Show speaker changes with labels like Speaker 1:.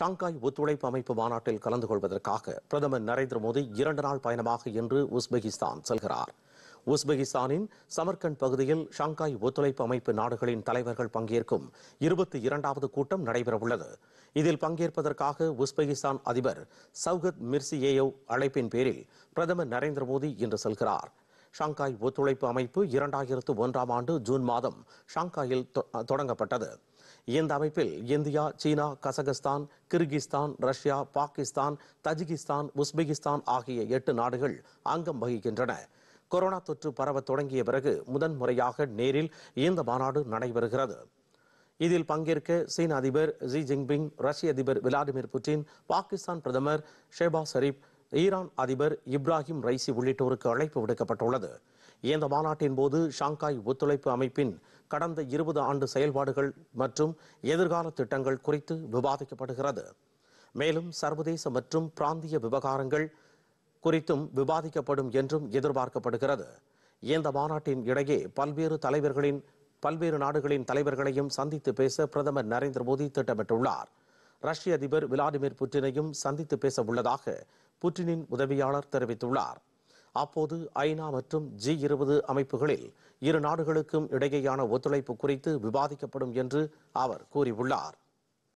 Speaker 1: Shanghai ஒத்துழைப்பு அமைப்பு மாநாட்டில் கலந்து கொள்வதற்காக பிரதமர் நரேந்திர மோடி இரண்டு நாள் பயணமாக இன்று உஸ்பெகிஸ்தான் செல்கிறார் உஸ்பெகிஸ்தானின் சமர்கண்ட் பகுதியில் ஷாங்காய் ஒத்துழைப்பு அமைப்பு நாடுகளின் தலைவர்கள் பங்கேற்கும் இருபத்தி இரண்டாவது கூட்டம் நடைபெறவுள்ளது இதில் பங்கேற்பதற்காக உஸ்பெகிஸ்தான் அதிபர் சௌகத் மிர்சியேயோ அழைப்பின் பேரில் பிரதமர் நரேந்திர மோடி இன்று செல்கிறார் ஷாங்காய் ஒத்துழைப்பு அமைப்பு இரண்டாயிரத்து ஒன்றாம் ஆண்டு ஜூன் மாதம் ஷாங்காயில் தொடங்கப்பட்டது இந்த அமைப்பில் இந்தியா சீனா Kazakhstan Kyrgyzstan Russia Pakistan Tajikistan Uzbekistan ஆகிய எட்டு நாடுகள் அங்கம் வகிக்கின்றன கொரோனா தொற்று பரவ தொடங்கிய பிறகு முதன்முறையாக நேரில் இந்த மாநாடு நடைபெறுகிறது இதில் பங்கேற்க சீன அதிபர் ஜி ஜின்பிங் ரஷ்ய அதிபர் விளாடிமிர் புட்டின் பாகிஸ்தான் பிரதமர் ஷேபா ஷரீப் ஈரான் அதிபர் இப்ராஹிம் ரைசி உள்ளிட்டோருக்கு அழைப்பு விடுக்கப்பட்டுள்ளது இந்த மாநாட்டின் போது ஷாங்காய் ஒத்துழைப்பு அமைப்பின் கடந்த இருபது ஆண்டு செயல்பாடுகள் மற்றும் எதிர்கால திட்டங்கள் குறித்து விவாதிக்கப்படுகிறது மேலும் சர்வதேச மற்றும் பிராந்திய விவகாரங்கள் குறித்தும் விவாதிக்கப்படும் என்றும் எதிர்பார்க்கப்படுகிறது இந்த மாநாட்டின் இடையே பல்வேறு தலைவர்களின் பல்வேறு நாடுகளின் தலைவர்களையும் சந்தித்து பேச பிரதமர் நரேந்திர மோடி திட்டமிட்டுள்ளார் ரஷ்ய அதிபர் விளாடிமிர் புட்டினையும் சந்தித்து பேச உள்ளதாக புட்டினின் உதவியாளர் தெரிவித்துள்ளார் அப்போது ஐநா மற்றும் ஜி இருபது அமைப்புகளில் இரு நாடுகளுக்கும் இடையேயான ஒத்துழைப்பு குறித்து விவாதிக்கப்படும் என்று அவர் கூறியுள்ளார்